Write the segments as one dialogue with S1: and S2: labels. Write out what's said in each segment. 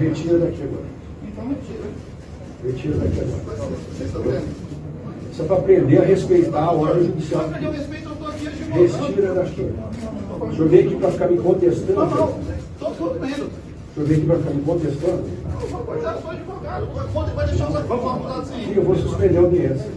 S1: Retira daqui agora. Então retira. Retira daqui agora. vendo? Isso é para aprender a respeitar a ordem judicial. Retira daqui. É. Deixa eu ver aqui para ficar me contestando. Não, não. Estou tudo vendo. Deixa eu ver aqui para ficar me contestando. Sim, eu vou suspender a audiência.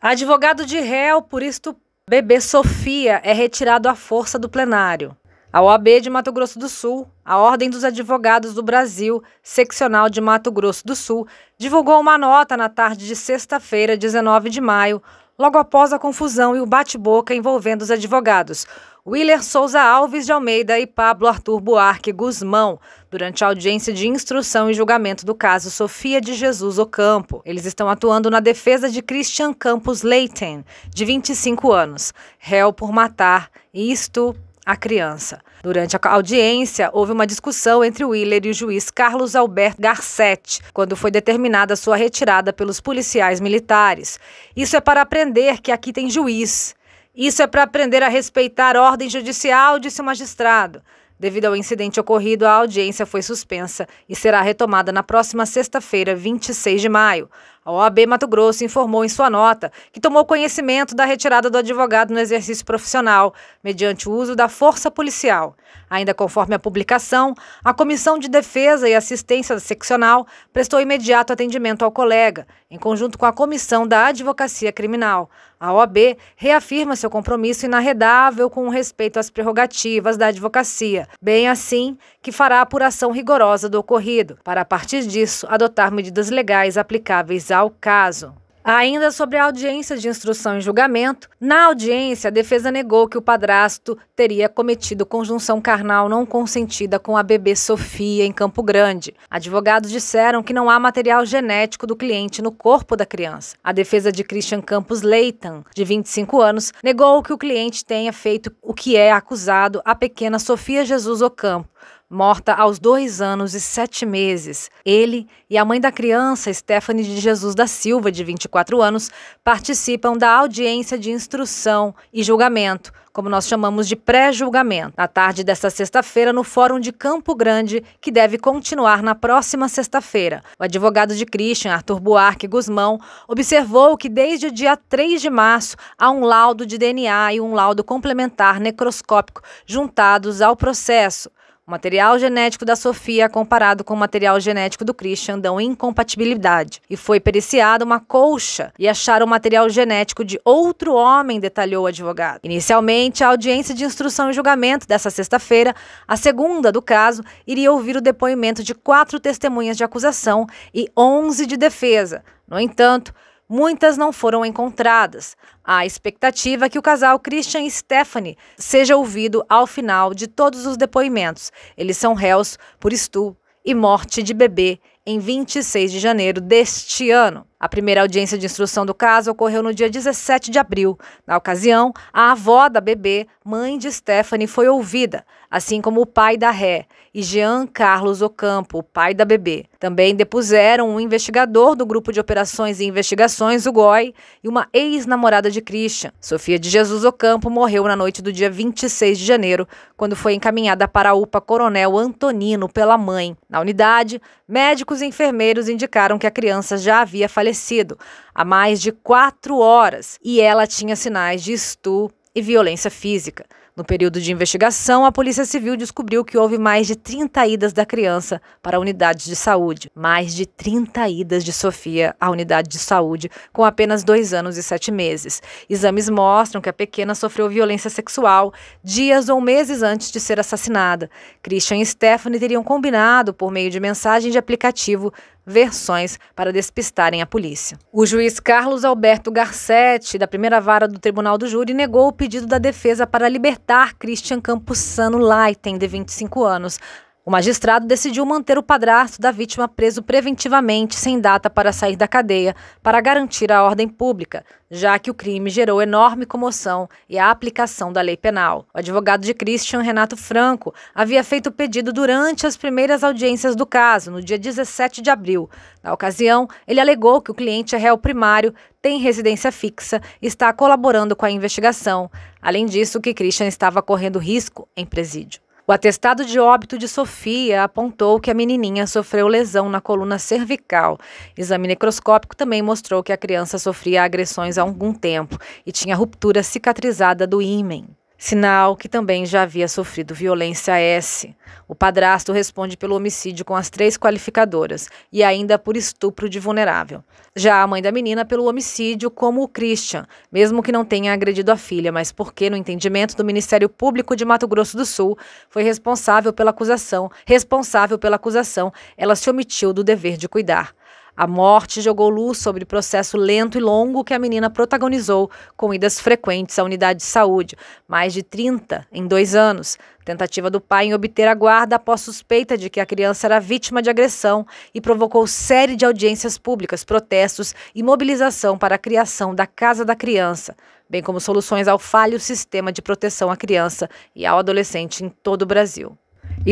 S1: Advogado de réu por isto bebê Sofia é retirado à força do plenário. A OAB de Mato Grosso do Sul a Ordem dos Advogados do Brasil, seccional de Mato Grosso do Sul, divulgou uma nota na tarde de sexta-feira, 19 de maio, logo após a confusão e o bate-boca envolvendo os advogados Willer Souza Alves de Almeida e Pablo Arthur Buarque Guzmão, durante a audiência de instrução e julgamento do caso Sofia de Jesus Ocampo. Eles estão atuando na defesa de Christian Campos Leighton, de 25 anos, réu por matar isto a criança. Durante a audiência, houve uma discussão entre Willer e o juiz Carlos Alberto Garcetti, quando foi determinada a sua retirada pelos policiais militares. Isso é para aprender que aqui tem juiz. Isso é para aprender a respeitar ordem judicial, disse o magistrado. Devido ao incidente ocorrido, a audiência foi suspensa e será retomada na próxima sexta-feira, 26 de maio. A OAB Mato Grosso informou em sua nota que tomou conhecimento da retirada do advogado no exercício profissional, mediante o uso da força policial. Ainda conforme a publicação, a Comissão de Defesa e Assistência Seccional prestou imediato atendimento ao colega, em conjunto com a Comissão da Advocacia Criminal. A OAB reafirma seu compromisso inarredável com o respeito às prerrogativas da advocacia, bem assim que fará a apuração rigorosa do ocorrido, para a partir disso adotar medidas legais aplicáveis ao caso. Ainda sobre a audiência de instrução e julgamento, na audiência a defesa negou que o padrasto teria cometido conjunção carnal não consentida com a bebê Sofia em Campo Grande. Advogados disseram que não há material genético do cliente no corpo da criança. A defesa de Christian Campos Leitan, de 25 anos, negou que o cliente tenha feito o que é acusado a pequena Sofia Jesus Ocampo, morta aos dois anos e sete meses. Ele e a mãe da criança, Stephanie de Jesus da Silva, de 24 anos, participam da audiência de instrução e julgamento, como nós chamamos de pré-julgamento, na tarde desta sexta-feira no Fórum de Campo Grande, que deve continuar na próxima sexta-feira. O advogado de Christian, Arthur Buarque Guzmão, observou que desde o dia 3 de março há um laudo de DNA e um laudo complementar necroscópico juntados ao processo. O material genético da Sofia é comparado com o material genético do Christian dão incompatibilidade. E foi periciada uma colcha e acharam o material genético de outro homem, detalhou o advogado. Inicialmente, a audiência de instrução e julgamento dessa sexta-feira, a segunda do caso, iria ouvir o depoimento de quatro testemunhas de acusação e 11 de defesa. No entanto, muitas não foram encontradas. Há expectativa que o casal Christian e Stephanie seja ouvido ao final de todos os depoimentos. Eles são réus por estupro e morte de bebê em 26 de janeiro deste ano. A primeira audiência de instrução do caso ocorreu no dia 17 de abril. Na ocasião, a avó da bebê, mãe de Stephanie, foi ouvida, assim como o pai da ré e Jean Carlos Ocampo, pai da bebê. Também depuseram um investigador do Grupo de Operações e Investigações, o GOI, e uma ex-namorada de Christian. Sofia de Jesus Ocampo morreu na noite do dia 26 de janeiro, quando foi encaminhada para a UPA Coronel Antonino pela mãe. Na unidade, médicos e enfermeiros indicaram que a criança já havia falecido desaparecido há mais de quatro horas e ela tinha sinais de estupro e violência física. No período de investigação, a Polícia Civil descobriu que houve mais de 30 idas da criança para unidades de saúde, mais de 30 idas de Sofia à unidade de saúde, com apenas dois anos e sete meses. Exames mostram que a pequena sofreu violência sexual dias ou meses antes de ser assassinada. Christian e Stephanie teriam combinado, por meio de mensagem de aplicativo, versões para despistarem a polícia. O juiz Carlos Alberto Garcetti, da primeira vara do Tribunal do Júri, negou o pedido da defesa para libertar Christian Campos Sano Leiten, de 25 anos, o magistrado decidiu manter o padrasto da vítima preso preventivamente, sem data para sair da cadeia, para garantir a ordem pública, já que o crime gerou enorme comoção e a aplicação da lei penal. O advogado de Christian, Renato Franco, havia feito o pedido durante as primeiras audiências do caso, no dia 17 de abril. Na ocasião, ele alegou que o cliente é réu primário, tem residência fixa e está colaborando com a investigação. Além disso, que Christian estava correndo risco em presídio. O atestado de óbito de Sofia apontou que a menininha sofreu lesão na coluna cervical. Exame necroscópico também mostrou que a criança sofria agressões há algum tempo e tinha ruptura cicatrizada do ímã sinal que também já havia sofrido violência S. O padrasto responde pelo homicídio com as três qualificadoras e ainda por estupro de vulnerável. Já a mãe da menina pelo homicídio como o Christian, mesmo que não tenha agredido a filha, mas porque, no entendimento do Ministério Público de Mato Grosso do Sul, foi responsável pela acusação, responsável pela acusação, ela se omitiu do dever de cuidar. A morte jogou luz sobre o processo lento e longo que a menina protagonizou com idas frequentes à unidade de saúde, mais de 30 em dois anos. Tentativa do pai em obter a guarda após suspeita de que a criança era vítima de agressão e provocou série de audiências públicas, protestos e mobilização para a criação da Casa da Criança, bem como soluções ao falho sistema de proteção à criança e ao adolescente em todo o Brasil.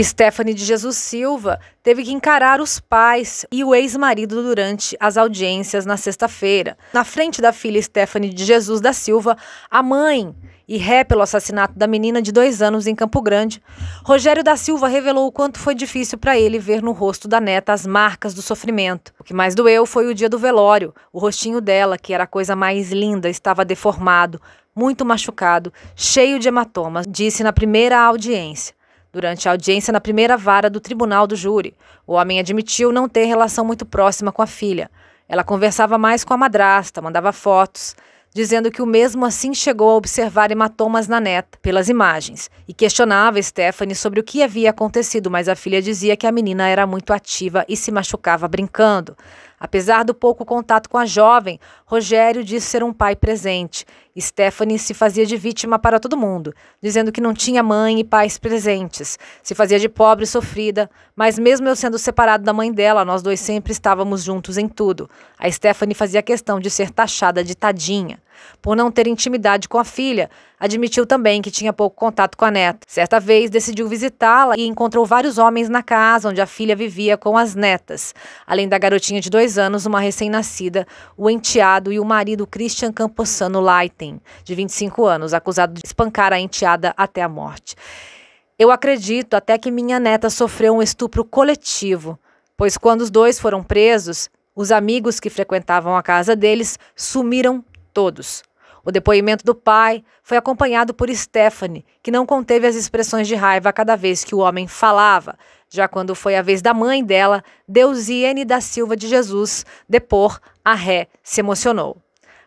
S1: Stephanie de Jesus Silva teve que encarar os pais e o ex-marido durante as audiências na sexta-feira. Na frente da filha Stephanie de Jesus da Silva, a mãe e ré pelo assassinato da menina de dois anos em Campo Grande, Rogério da Silva revelou o quanto foi difícil para ele ver no rosto da neta as marcas do sofrimento. O que mais doeu foi o dia do velório. O rostinho dela, que era a coisa mais linda, estava deformado, muito machucado, cheio de hematomas, disse na primeira audiência. Durante a audiência na primeira vara do tribunal do júri, o homem admitiu não ter relação muito próxima com a filha. Ela conversava mais com a madrasta, mandava fotos, dizendo que o mesmo assim chegou a observar hematomas na neta pelas imagens e questionava Stephanie sobre o que havia acontecido, mas a filha dizia que a menina era muito ativa e se machucava brincando. Apesar do pouco contato com a jovem, Rogério diz ser um pai presente. Stephanie se fazia de vítima para todo mundo, dizendo que não tinha mãe e pais presentes. Se fazia de pobre e sofrida, mas mesmo eu sendo separado da mãe dela, nós dois sempre estávamos juntos em tudo. A Stephanie fazia questão de ser taxada de tadinha por não ter intimidade com a filha. Admitiu também que tinha pouco contato com a neta. Certa vez decidiu visitá-la e encontrou vários homens na casa onde a filha vivia com as netas. Além da garotinha de dois anos, uma recém-nascida, o enteado e o marido Christian Camposano Leiten, de 25 anos, acusado de espancar a enteada até a morte. Eu acredito até que minha neta sofreu um estupro coletivo, pois quando os dois foram presos, os amigos que frequentavam a casa deles sumiram todos. O depoimento do pai foi acompanhado por Stephanie, que não conteve as expressões de raiva a cada vez que o homem falava. Já quando foi a vez da mãe dela, Deusiene da Silva de Jesus, depor, a ré se emocionou.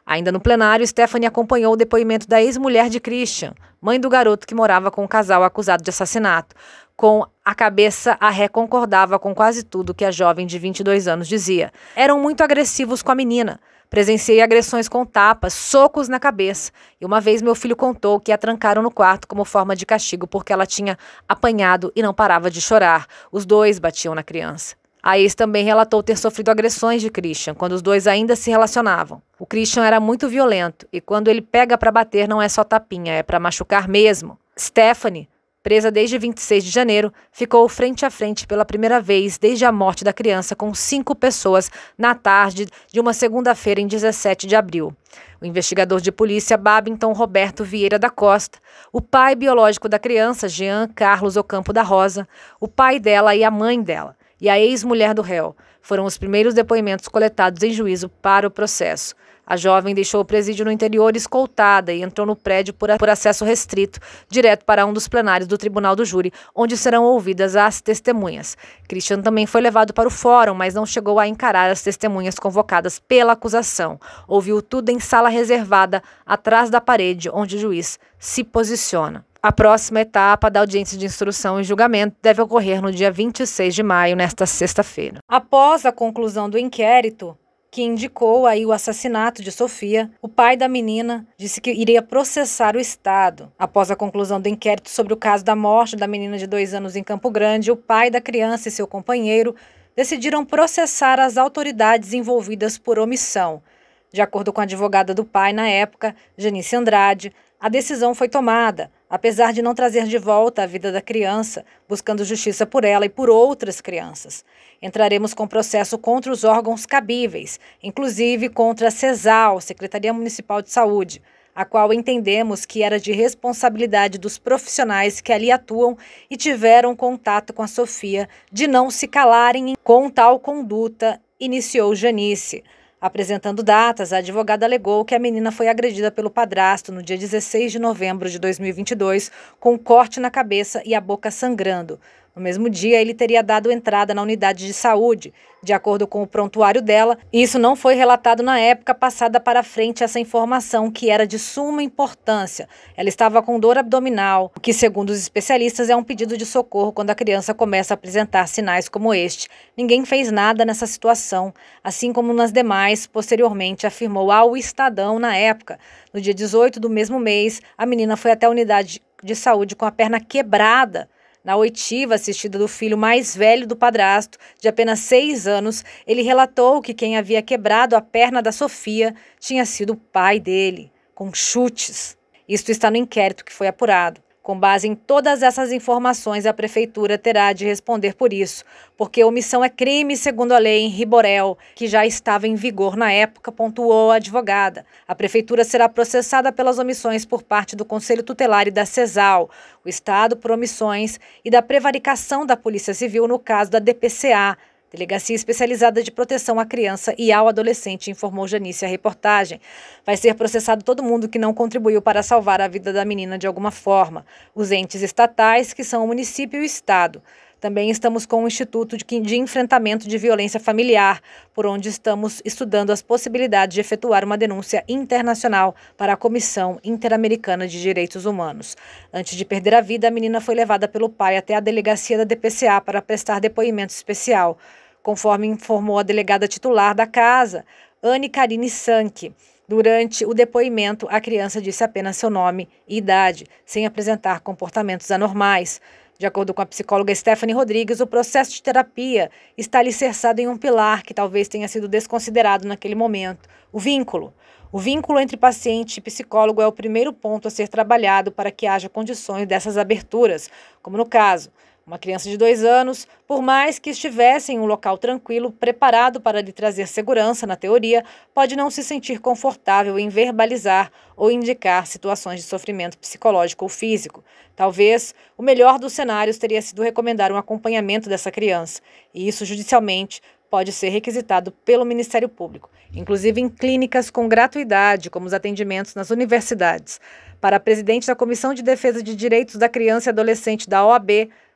S1: Ainda no plenário, Stephanie acompanhou o depoimento da ex-mulher de Christian, mãe do garoto que morava com o casal acusado de assassinato. Com a cabeça, a ré concordava com quase tudo que a jovem de 22 anos dizia. Eram muito agressivos com a menina. Presenciei agressões com tapas, socos na cabeça. E uma vez meu filho contou que a trancaram no quarto como forma de castigo porque ela tinha apanhado e não parava de chorar. Os dois batiam na criança. A ex também relatou ter sofrido agressões de Christian quando os dois ainda se relacionavam. O Christian era muito violento e quando ele pega para bater não é só tapinha, é para machucar mesmo. Stephanie presa desde 26 de janeiro, ficou frente a frente pela primeira vez desde a morte da criança com cinco pessoas na tarde de uma segunda-feira em 17 de abril. O investigador de polícia Babington Roberto Vieira da Costa, o pai biológico da criança, Jean Carlos Ocampo da Rosa, o pai dela e a mãe dela, e a ex-mulher do réu, foram os primeiros depoimentos coletados em juízo para o processo. A jovem deixou o presídio no interior escoltada e entrou no prédio por, a, por acesso restrito, direto para um dos plenários do Tribunal do Júri, onde serão ouvidas as testemunhas. Christian também foi levado para o fórum, mas não chegou a encarar as testemunhas convocadas pela acusação. Ouviu tudo em sala reservada, atrás da parede, onde o juiz se posiciona. A próxima etapa da audiência de instrução e julgamento deve ocorrer no dia 26 de maio, nesta sexta-feira. Após a conclusão do inquérito, que indicou aí o assassinato de Sofia, o pai da menina disse que iria processar o Estado. Após a conclusão do inquérito sobre o caso da morte da menina de dois anos em Campo Grande, o pai da criança e seu companheiro decidiram processar as autoridades envolvidas por omissão. De acordo com a advogada do pai na época, Janice Andrade, a decisão foi tomada, apesar de não trazer de volta a vida da criança, buscando justiça por ela e por outras crianças. Entraremos com processo contra os órgãos cabíveis, inclusive contra a CESAL, Secretaria Municipal de Saúde, a qual entendemos que era de responsabilidade dos profissionais que ali atuam e tiveram contato com a Sofia de não se calarem com tal conduta, iniciou Janice. Apresentando datas, a advogada alegou que a menina foi agredida pelo padrasto no dia 16 de novembro de 2022, com um corte na cabeça e a boca sangrando. No mesmo dia, ele teria dado entrada na unidade de saúde. De acordo com o prontuário dela, isso não foi relatado na época passada para frente essa informação, que era de suma importância. Ela estava com dor abdominal, o que, segundo os especialistas, é um pedido de socorro quando a criança começa a apresentar sinais como este. Ninguém fez nada nessa situação, assim como nas demais, posteriormente afirmou ao Estadão na época. No dia 18 do mesmo mês, a menina foi até a unidade de saúde com a perna quebrada na oitiva assistida do filho mais velho do padrasto, de apenas seis anos, ele relatou que quem havia quebrado a perna da Sofia tinha sido o pai dele, com chutes. Isto está no inquérito que foi apurado. Com base em todas essas informações, a Prefeitura terá de responder por isso, porque omissão é crime, segundo a lei em Riborel, que já estava em vigor na época, pontuou a advogada. A Prefeitura será processada pelas omissões por parte do Conselho Tutelar e da CESAL, o Estado por omissões e da prevaricação da Polícia Civil no caso da DPCA, Delegacia Especializada de Proteção à Criança e ao Adolescente, informou Janice a reportagem. Vai ser processado todo mundo que não contribuiu para salvar a vida da menina de alguma forma. Os entes estatais, que são o município e o Estado. Também estamos com o Instituto de Enfrentamento de Violência Familiar, por onde estamos estudando as possibilidades de efetuar uma denúncia internacional para a Comissão Interamericana de Direitos Humanos. Antes de perder a vida, a menina foi levada pelo pai até a delegacia da DPCA para prestar depoimento especial, conforme informou a delegada titular da casa, Anne Karine Sanke. Durante o depoimento, a criança disse apenas seu nome e idade, sem apresentar comportamentos anormais. De acordo com a psicóloga Stephanie Rodrigues, o processo de terapia está alicerçado em um pilar que talvez tenha sido desconsiderado naquele momento: o vínculo. O vínculo entre paciente e psicólogo é o primeiro ponto a ser trabalhado para que haja condições dessas aberturas, como no caso, uma criança de dois anos, por mais que estivesse em um local tranquilo, preparado para lhe trazer segurança na teoria, pode não se sentir confortável em verbalizar ou indicar situações de sofrimento psicológico ou físico. Talvez o melhor dos cenários teria sido recomendar um acompanhamento dessa criança, e isso judicialmente pode ser requisitado pelo Ministério Público, inclusive em clínicas com gratuidade, como os atendimentos nas universidades. Para a presidente da Comissão de Defesa de Direitos da Criança e Adolescente da OAB,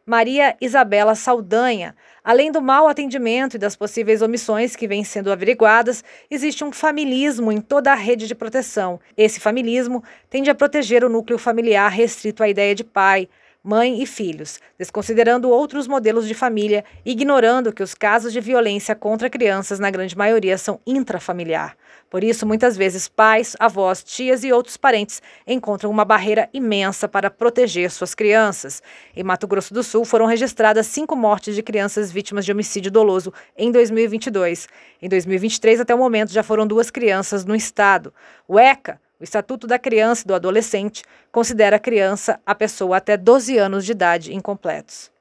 S1: Maria Isabela Saldanha. Além do mau atendimento e das possíveis omissões que vêm sendo averiguadas, existe um familismo em toda a rede de proteção. Esse familismo tende a proteger o núcleo familiar restrito à ideia de pai mãe e filhos, desconsiderando outros modelos de família, ignorando que os casos de violência contra crianças, na grande maioria, são intrafamiliar. Por isso, muitas vezes, pais, avós, tias e outros parentes encontram uma barreira imensa para proteger suas crianças. Em Mato Grosso do Sul, foram registradas cinco mortes de crianças vítimas de homicídio doloso em 2022. Em 2023, até o momento, já foram duas crianças no estado. O ECA, o Estatuto da Criança e do Adolescente considera a criança a pessoa até 12 anos de idade incompletos.